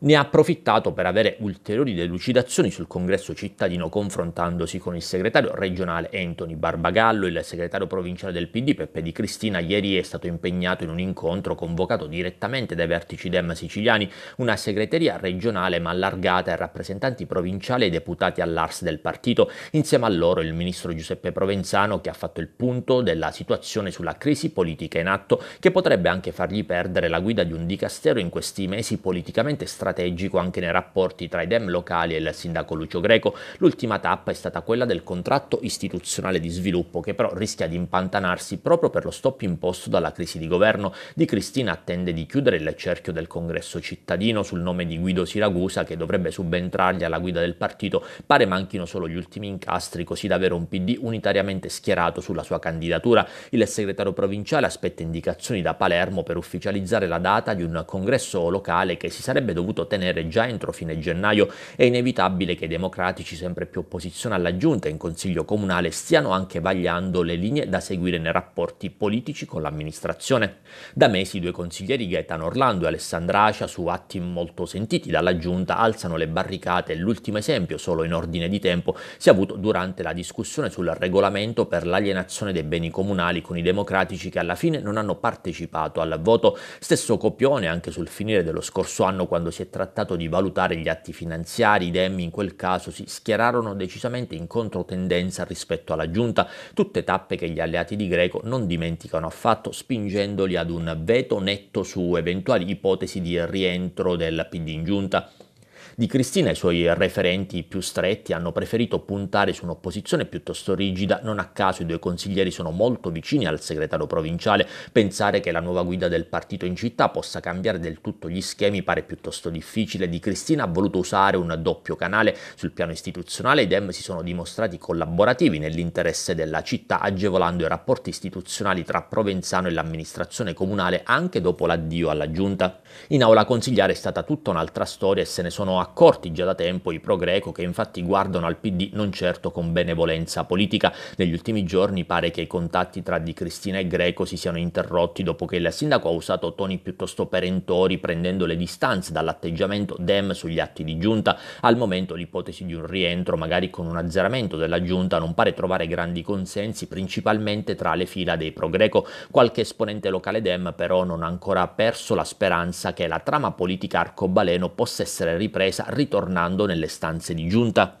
ne ha approfittato per avere ulteriori delucidazioni sul congresso cittadino confrontandosi con il segretario regionale Anthony Barbagallo, il segretario provinciale del PD Peppe Di Cristina ieri è stato impegnato in un incontro convocato direttamente dai vertici dem siciliani, una segreteria regionale ma allargata ai rappresentanti provinciali e deputati all'Ars del partito, insieme a loro il ministro Giuseppe Provenzano che ha fatto il punto della situazione sulla crisi politica in atto che potrebbe anche fargli perdere la guida di un dicastero in questi mesi politicamente strategico strategico anche nei rapporti tra i DEM locali e il sindaco Lucio Greco. L'ultima tappa è stata quella del contratto istituzionale di sviluppo che però rischia di impantanarsi proprio per lo stop imposto dalla crisi di governo. Di Cristina attende di chiudere il cerchio del congresso cittadino sul nome di Guido Siragusa che dovrebbe subentrargli alla guida del partito. Pare manchino solo gli ultimi incastri così da avere un PD unitariamente schierato sulla sua candidatura. Il segretario provinciale aspetta indicazioni da Palermo per ufficializzare la data di un congresso locale che si sarebbe dovuto dovuto tenere già entro fine gennaio, è inevitabile che i democratici, sempre più opposizione alla giunta in consiglio comunale, stiano anche vagliando le linee da seguire nei rapporti politici con l'amministrazione. Da mesi i due consiglieri Gaetano Orlando e Alessandra Acia, su atti molto sentiti dalla giunta, alzano le barricate. L'ultimo esempio, solo in ordine di tempo, si è avuto durante la discussione sul regolamento per l'alienazione dei beni comunali con i democratici che alla fine non hanno partecipato al voto. Stesso copione anche sul finire dello scorso anno quando si è trattato di valutare gli atti finanziari, i Demmi in quel caso si schierarono decisamente in controtendenza rispetto alla giunta, tutte tappe che gli alleati di Greco non dimenticano affatto, spingendoli ad un veto netto su eventuali ipotesi di rientro del PD in giunta. Di Cristina i suoi referenti più stretti hanno preferito puntare su un'opposizione piuttosto rigida, non a caso i due consiglieri sono molto vicini al segretario provinciale, pensare che la nuova guida del partito in città possa cambiare del tutto gli schemi pare piuttosto difficile, Di Cristina ha voluto usare un doppio canale sul piano istituzionale, i Dem si sono dimostrati collaborativi nell'interesse della città, agevolando i rapporti istituzionali tra Provenzano e l'amministrazione comunale anche dopo l'addio alla giunta. In aula consigliare è stata tutta un'altra storia e se ne sono accorti già da tempo i pro-greco che infatti guardano al PD non certo con benevolenza politica. Negli ultimi giorni pare che i contatti tra Di Cristina e Greco si siano interrotti dopo che il sindaco ha usato toni piuttosto perentori prendendo le distanze dall'atteggiamento Dem sugli atti di giunta. Al momento l'ipotesi di un rientro, magari con un azzeramento della giunta, non pare trovare grandi consensi, principalmente tra le fila dei pro-greco. Qualche esponente locale Dem però non ha ancora perso la speranza che la trama politica arcobaleno possa essere ripresa difesa ritornando nelle stanze di giunta.